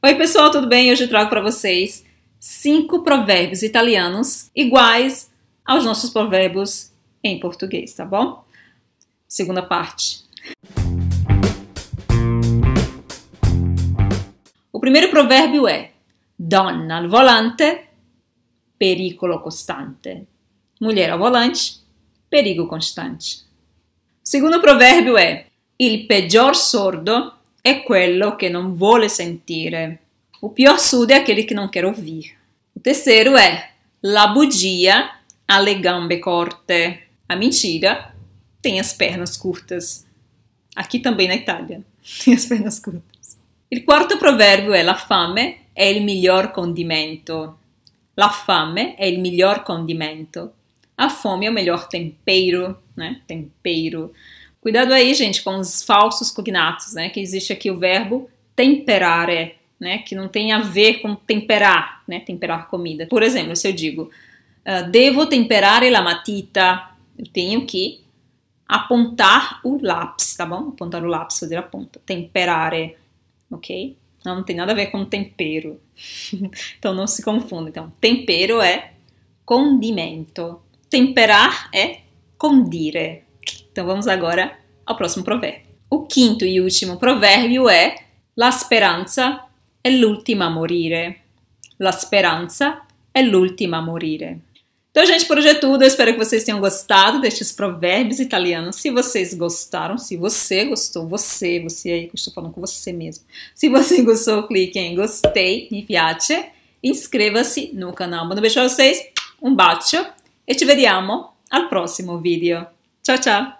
Oi, pessoal, tudo bem? Hoje eu trago para vocês cinco provérbios italianos iguais aos nossos provérbios em português, tá bom? Segunda parte. O primeiro provérbio é: Donna al volante, pericolo costante. Mulher ao volante, perigo constante. O segundo provérbio é: Il peggior sordo è quello che non vuole sentire. O più assurdo è aquele che non quer ouvir. O terceiro è la bugia ha le gambe corte. A mentira tem as pernas curtas. Aqui também na Itália tem as pernas curtas. Il quarto proverbio è la fame è il miglior condimento. La fame è il miglior condimento. A fome é o melhor tempero, né? Tempero. Cuidado aí, gente, com os falsos cognatos, né? Que existe aqui o verbo temperare, né? Que não tem a ver com temperar, né? Temperar comida. Por exemplo, se eu digo uh, devo temperare la matita, eu tenho que apontar o lápis, tá bom? Apontar o lápis, fazer a ponta. Temperare, ok? Não, não tem nada a ver com tempero. então não se confunda. Então, tempero é condimento. Temperar é condire, então vamos agora ao próximo provérbio. O quinto e último provérbio é La speranza è l'ultima a morire. La speranza è l'ultima a morire. Então, gente, por hoje é tudo. Eu espero que vocês tenham gostado destes provérbios italianos. Se vocês gostaram, se você gostou, você, você aí que eu estou falando com você mesmo. Se você gostou, clique em gostei, mi piace. Inscreva-se no canal. Um beijo a vocês, um bacio e te vediamo al prossimo vídeo. Tchau, tchau!